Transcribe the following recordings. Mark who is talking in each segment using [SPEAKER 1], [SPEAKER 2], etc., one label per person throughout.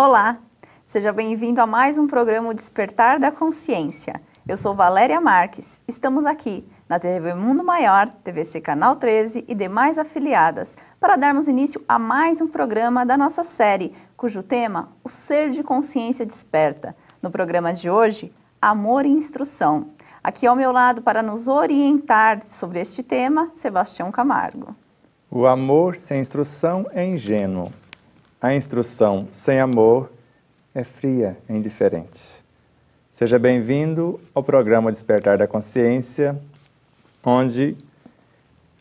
[SPEAKER 1] Olá, seja bem-vindo a mais um programa Despertar da Consciência. Eu sou Valéria Marques. Estamos aqui na TV Mundo Maior, TVC Canal 13 e demais afiliadas para darmos início a mais um programa da nossa série, cujo tema O Ser de Consciência Desperta. No programa de hoje, Amor e Instrução. Aqui ao meu lado para nos orientar sobre este tema, Sebastião Camargo.
[SPEAKER 2] O amor sem instrução é ingênuo. A instrução sem amor é fria e indiferente. Seja bem-vindo ao programa Despertar da Consciência, onde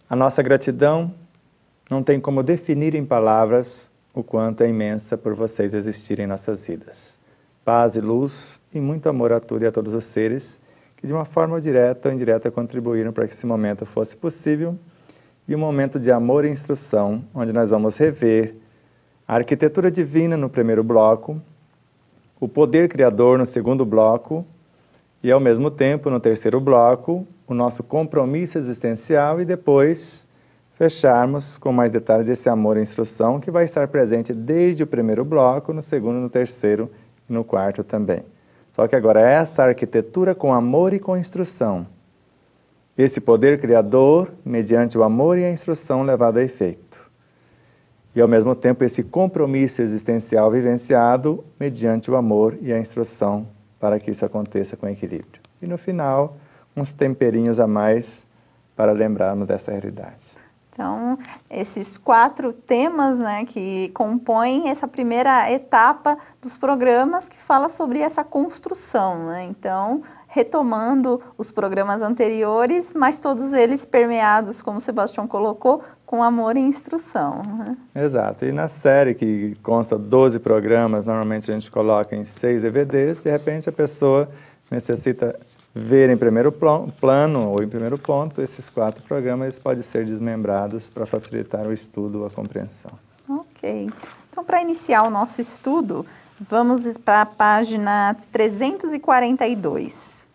[SPEAKER 2] a nossa gratidão não tem como definir em palavras o quanto é imensa por vocês existirem em nossas vidas. Paz e luz e muito amor a tudo e a todos os seres que, de uma forma direta ou indireta, contribuíram para que esse momento fosse possível e um momento de amor e instrução, onde nós vamos rever a arquitetura divina no primeiro bloco, o poder criador no segundo bloco e, ao mesmo tempo, no terceiro bloco, o nosso compromisso existencial e depois fecharmos com mais detalhes desse amor e instrução que vai estar presente desde o primeiro bloco, no segundo, no terceiro e no quarto também. Só que agora essa arquitetura com amor e com instrução, esse poder criador mediante o amor e a instrução levado a efeito e, ao mesmo tempo, esse compromisso existencial vivenciado mediante o amor e a instrução para que isso aconteça com equilíbrio. E, no final, uns temperinhos a mais para lembrarmos dessa realidade.
[SPEAKER 1] Então, esses quatro temas né, que compõem essa primeira etapa dos programas que fala sobre essa construção. Né? Então, retomando os programas anteriores, mas todos eles permeados, como o Sebastião colocou, com amor e instrução. Né?
[SPEAKER 2] Exato. E na série, que consta 12 programas, normalmente a gente coloca em seis DVDs, de repente a pessoa necessita ver em primeiro pl plano ou em primeiro ponto esses quatro programas podem ser desmembrados para facilitar o estudo a compreensão.
[SPEAKER 1] Ok. Então, para iniciar o nosso estudo, vamos para a página 342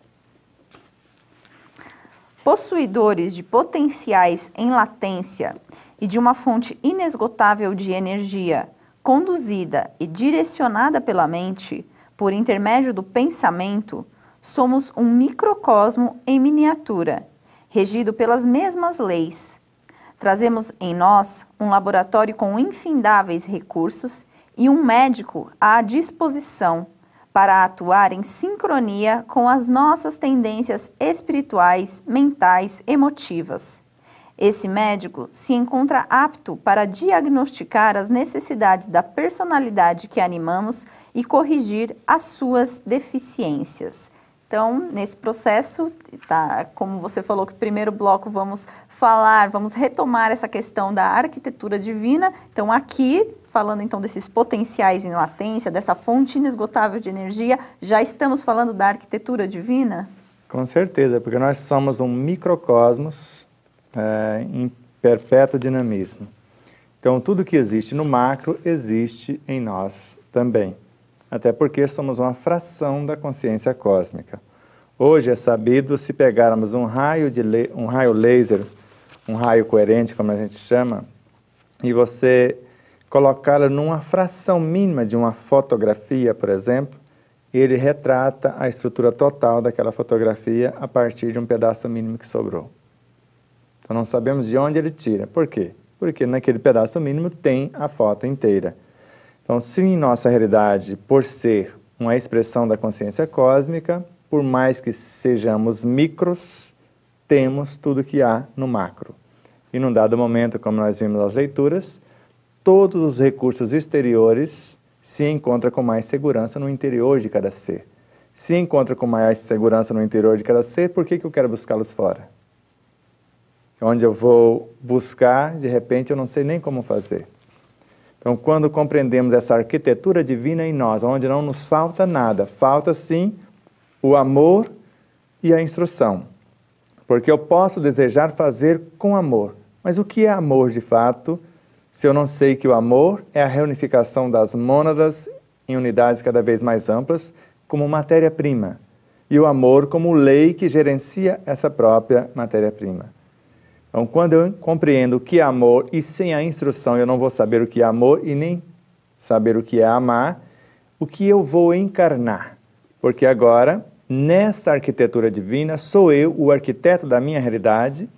[SPEAKER 1] possuidores de potenciais em latência e de uma fonte inesgotável de energia, conduzida e direcionada pela mente, por intermédio do pensamento, somos um microcosmo em miniatura, regido pelas mesmas leis. Trazemos em nós um laboratório com infindáveis recursos e um médico à disposição para atuar em sincronia com as nossas tendências espirituais, mentais, emotivas. Esse médico se encontra apto para diagnosticar as necessidades da personalidade que animamos e corrigir as suas deficiências. Então, nesse processo, tá, como você falou que primeiro bloco vamos falar, vamos retomar essa questão da arquitetura divina. Então, aqui, falando então desses potenciais em latência, dessa fonte inesgotável de energia, já estamos falando da arquitetura divina?
[SPEAKER 2] Com certeza, porque nós somos um microcosmos é, em perpétuo dinamismo. Então, tudo que existe no macro existe em nós também até porque somos uma fração da consciência cósmica. Hoje é sabido, se pegarmos um raio, de um raio laser, um raio coerente, como a gente chama, e você colocá-lo numa fração mínima de uma fotografia, por exemplo, ele retrata a estrutura total daquela fotografia a partir de um pedaço mínimo que sobrou. Então não sabemos de onde ele tira. Por quê? Porque naquele pedaço mínimo tem a foto inteira. Então, se em nossa realidade, por ser uma expressão da consciência cósmica, por mais que sejamos micros, temos tudo que há no macro. E num dado momento, como nós vimos nas leituras, todos os recursos exteriores se encontram com mais segurança no interior de cada ser. Se encontra com mais segurança no interior de cada ser, por que, que eu quero buscá-los fora? Onde eu vou buscar, de repente eu não sei nem como fazer. Então, quando compreendemos essa arquitetura divina em nós, onde não nos falta nada, falta sim o amor e a instrução. Porque eu posso desejar fazer com amor. Mas o que é amor de fato, se eu não sei que o amor é a reunificação das mônadas em unidades cada vez mais amplas, como matéria-prima, e o amor como lei que gerencia essa própria matéria-prima? Então, quando eu compreendo o que é amor e sem a instrução eu não vou saber o que é amor e nem saber o que é amar, o que eu vou encarnar? Porque agora, nessa arquitetura divina, sou eu o arquiteto da minha realidade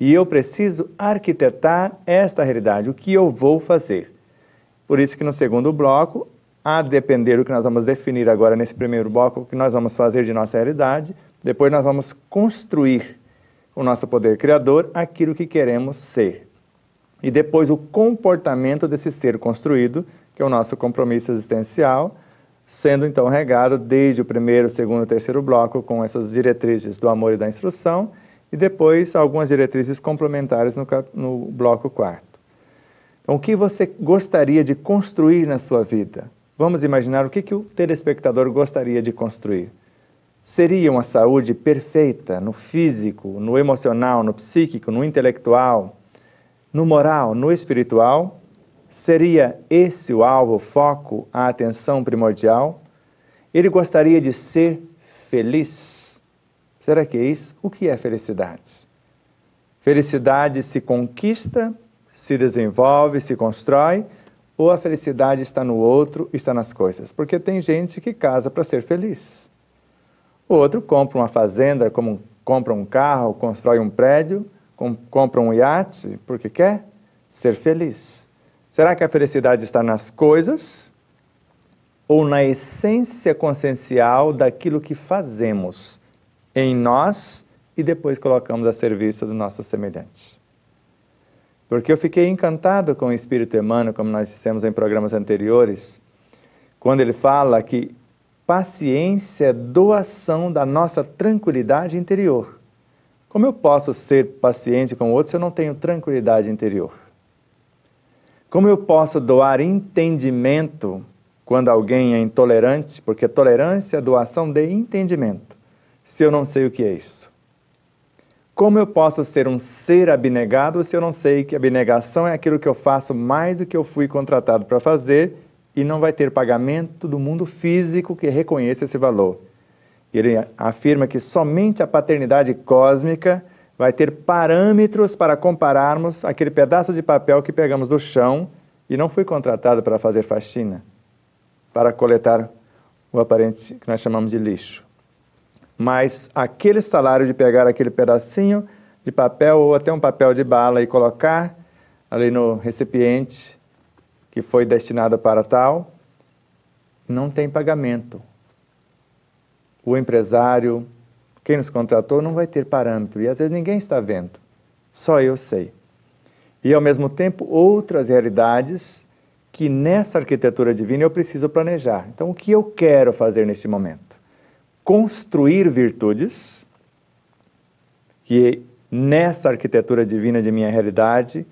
[SPEAKER 2] e eu preciso arquitetar esta realidade, o que eu vou fazer. Por isso que no segundo bloco, a depender do que nós vamos definir agora nesse primeiro bloco, o que nós vamos fazer de nossa realidade, depois nós vamos construir o nosso poder criador, aquilo que queremos ser. E depois o comportamento desse ser construído, que é o nosso compromisso existencial, sendo então regado desde o primeiro, segundo e terceiro bloco com essas diretrizes do amor e da instrução, e depois algumas diretrizes complementares no, no bloco quarto. Então, o que você gostaria de construir na sua vida? Vamos imaginar o que, que o telespectador gostaria de construir. Seria uma saúde perfeita no físico, no emocional, no psíquico, no intelectual, no moral, no espiritual? Seria esse o alvo, o foco, a atenção primordial? Ele gostaria de ser feliz. Será que é isso? O que é felicidade? Felicidade se conquista, se desenvolve, se constrói, ou a felicidade está no outro, está nas coisas? Porque tem gente que casa para ser feliz. O outro compra uma fazenda, como compra um carro, constrói um prédio, compra um iate, porque quer ser feliz. Será que a felicidade está nas coisas ou na essência consciencial daquilo que fazemos em nós e depois colocamos a serviço do nosso semelhante? Porque eu fiquei encantado com o espírito humano, como nós dissemos em programas anteriores, quando ele fala que Paciência é doação da nossa tranquilidade interior. Como eu posso ser paciente com outro se eu não tenho tranquilidade interior? Como eu posso doar entendimento quando alguém é intolerante? Porque tolerância é doação de entendimento, se eu não sei o que é isso. Como eu posso ser um ser abnegado se eu não sei que abnegação é aquilo que eu faço mais do que eu fui contratado para fazer e não vai ter pagamento do mundo físico que reconheça esse valor. Ele afirma que somente a paternidade cósmica vai ter parâmetros para compararmos aquele pedaço de papel que pegamos do chão e não foi contratado para fazer faxina, para coletar o aparente que nós chamamos de lixo. Mas aquele salário de pegar aquele pedacinho de papel ou até um papel de bala e colocar ali no recipiente que foi destinada para tal, não tem pagamento. O empresário, quem nos contratou, não vai ter parâmetro. E às vezes ninguém está vendo, só eu sei. E ao mesmo tempo, outras realidades que nessa arquitetura divina eu preciso planejar. Então, o que eu quero fazer neste momento? Construir virtudes que nessa arquitetura divina de minha realidade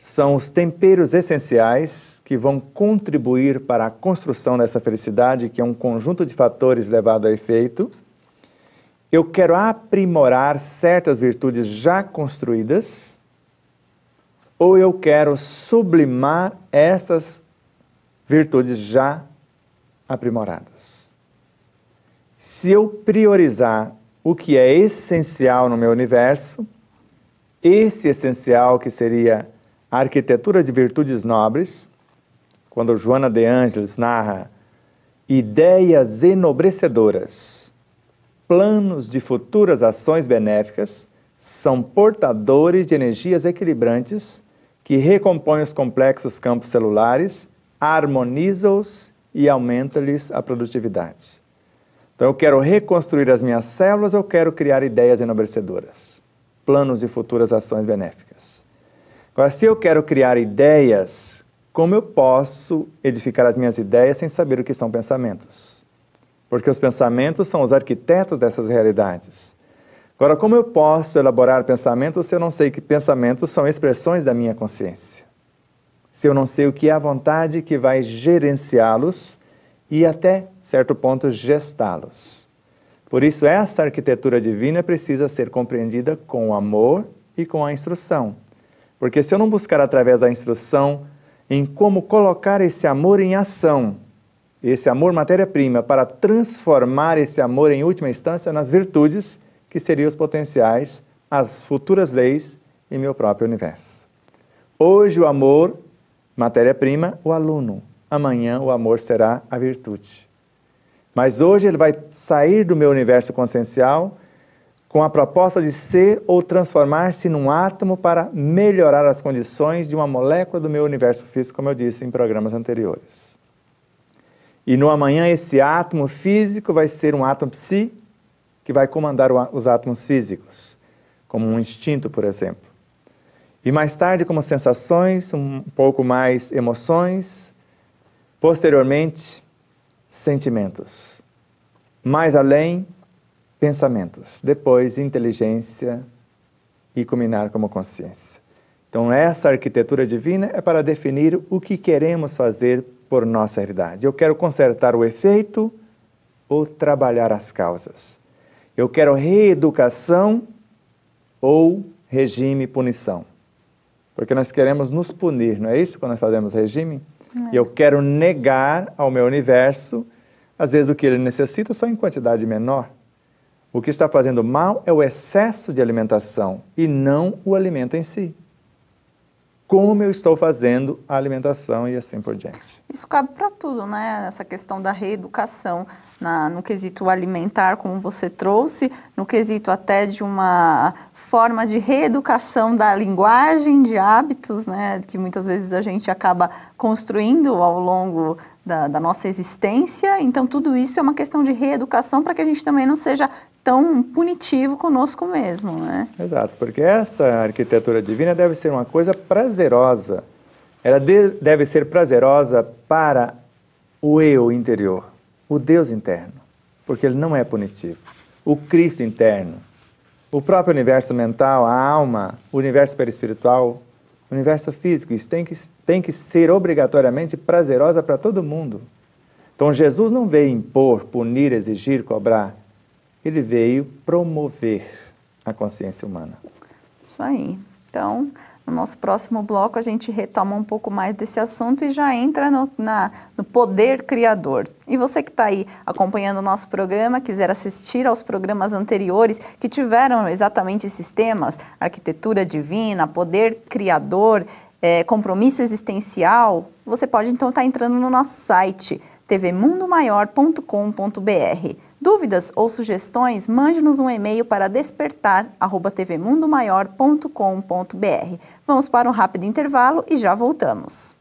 [SPEAKER 2] são os temperos essenciais que vão contribuir para a construção dessa felicidade, que é um conjunto de fatores levado a efeito. Eu quero aprimorar certas virtudes já construídas, ou eu quero sublimar essas virtudes já aprimoradas. Se eu priorizar o que é essencial no meu universo, esse essencial que seria a Arquitetura de Virtudes Nobres, quando Joana de Ângeles narra ideias enobrecedoras, planos de futuras ações benéficas, são portadores de energias equilibrantes que recompõem os complexos campos celulares, harmonizam-os e aumentam-lhes a produtividade. Então, eu quero reconstruir as minhas células, eu quero criar ideias enobrecedoras, planos de futuras ações benéficas. Mas se eu quero criar ideias, como eu posso edificar as minhas ideias sem saber o que são pensamentos? Porque os pensamentos são os arquitetos dessas realidades. Agora, como eu posso elaborar pensamentos se eu não sei que pensamentos são expressões da minha consciência? Se eu não sei o que é a vontade que vai gerenciá-los e até certo ponto gestá-los. Por isso, essa arquitetura divina precisa ser compreendida com amor e com a instrução porque se eu não buscar através da instrução em como colocar esse amor em ação, esse amor matéria-prima, para transformar esse amor em última instância nas virtudes que seriam os potenciais, as futuras leis e meu próprio universo. Hoje o amor, matéria-prima, o aluno. Amanhã o amor será a virtude. Mas hoje ele vai sair do meu universo consciencial com a proposta de ser ou transformar-se num átomo para melhorar as condições de uma molécula do meu universo físico, como eu disse em programas anteriores. E no amanhã, esse átomo físico vai ser um átomo psi, que vai comandar os átomos físicos, como um instinto, por exemplo. E mais tarde, como sensações, um pouco mais emoções, posteriormente, sentimentos. Mais além, pensamentos, depois inteligência e culminar como consciência. Então, essa arquitetura divina é para definir o que queremos fazer por nossa herdade. Eu quero consertar o efeito ou trabalhar as causas. Eu quero reeducação ou regime punição. Porque nós queremos nos punir, não é isso? Quando nós fazemos regime? É. E eu quero negar ao meu universo, às vezes o que ele necessita só em quantidade menor. O que está fazendo mal é o excesso de alimentação e não o alimento em si. Como eu estou fazendo a alimentação e assim por diante.
[SPEAKER 1] Isso cabe para tudo, né? Essa questão da reeducação na, no quesito alimentar, como você trouxe, no quesito até de uma forma de reeducação da linguagem, de hábitos, né? Que muitas vezes a gente acaba construindo ao longo da, da, nossa existência. Então, tudo isso é uma questão de reeducação para que a gente também não seja tão punitivo conosco mesmo, né?
[SPEAKER 2] Exato, porque essa arquitetura divina deve ser uma coisa prazerosa. Ela de, deve ser prazerosa para o eu interior, o Deus interno, porque ele não é punitivo. O Cristo interno, o próprio universo mental, a alma, o universo perispiritual, o universo físico, isso tem que, tem que ser obrigatoriamente prazerosa para todo mundo. Então Jesus não veio impor, punir, exigir, cobrar ele veio promover a consciência humana.
[SPEAKER 1] Isso aí. Então, no nosso próximo bloco, a gente retoma um pouco mais desse assunto e já entra no, na, no poder criador. E você que está aí acompanhando o nosso programa, quiser assistir aos programas anteriores que tiveram exatamente esses temas: arquitetura divina, poder criador, é, compromisso existencial, você pode então estar tá entrando no nosso site tvmundomaior.com.br. Dúvidas ou sugestões, mande-nos um e-mail para despertar@tvmundomaior.com.br. Vamos para um rápido intervalo e já voltamos.